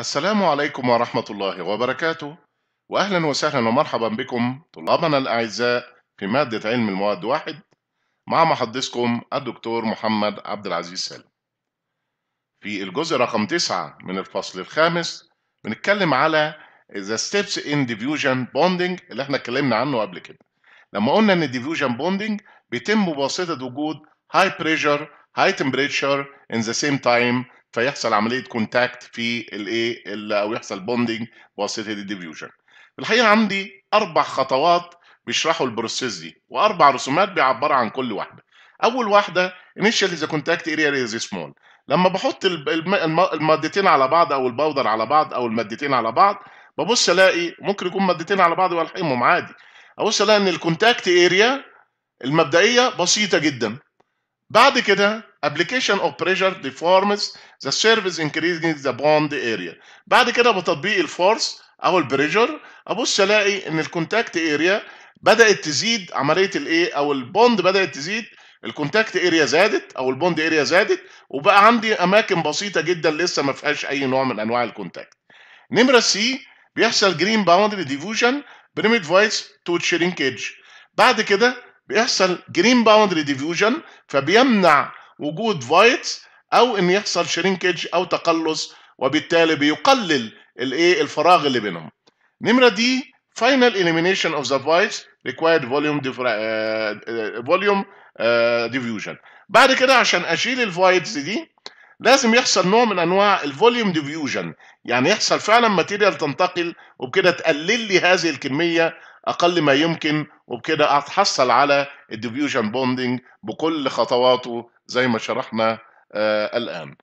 السلام عليكم ورحمة الله وبركاته وأهلا وسهلا ومرحبا بكم طلابنا الأعزاء في مادة علم المواد واحد مع محدثكم الدكتور محمد عبد العزيز سالم في الجزء رقم تسعة من الفصل الخامس بنتكلم على the steps in diffusion bonding اللي احنا اتكلمنا عنه قبل كده لما قلنا ان diffusion bonding بيتم بواسطة وجود high pressure high temperature in the same time فيحصل عمليه كونتاكت في الايه او يحصل بوندنج بواسطه الديفيوجن الحقيقه عندي اربع خطوات بيشرحوا البروسيس دي واربع رسومات بيعبروا عن كل واحده اول واحده initially the contact area is small لما بحط المادتين على بعض او الباودر على بعض او المادتين على بعض ببص الاقي ممكن يكون مادتين على بعض والحمهم عادي ابص الاقي ان الكونتاكت اريا المبدئيه بسيطه جدا بعد كده application of pressure deforms the surface increasing the bond area بعد كده بتطبيق الفورس او البريشر ابص الاقي ان الكونتاكت اريا بدات تزيد عمليه الايه او البوند بدات تزيد الكونتاكت اريا زادت او البوند اريا زادت وبقى عندي اماكن بسيطه جدا لسه ما فيهاش اي نوع من انواع الكونتاكت نمره سي بيحصل جرين باوندري ديفوجن بريميت فويس تو شيرينكيج بعد كده بيحصل جرين باوندري ديفيوجن فبيمنع وجود فايتس او ان يحصل شرينكج او تقلص وبالتالي بيقلل الايه الفراغ اللي بينهم نمره دي final elimination of the voids required volume آه، آه، volume آه، diffusion بعد كده عشان اشيل الفايتس دي لازم يحصل نوع من انواع الفوليوم ديفيوجن يعني يحصل فعلا ماتيريال تنتقل وبكده تقلل لي هذه الكميه اقل ما يمكن وبكده اتحصل على الديفيوجن بوندنج بكل خطواته زي ما شرحنا آه الان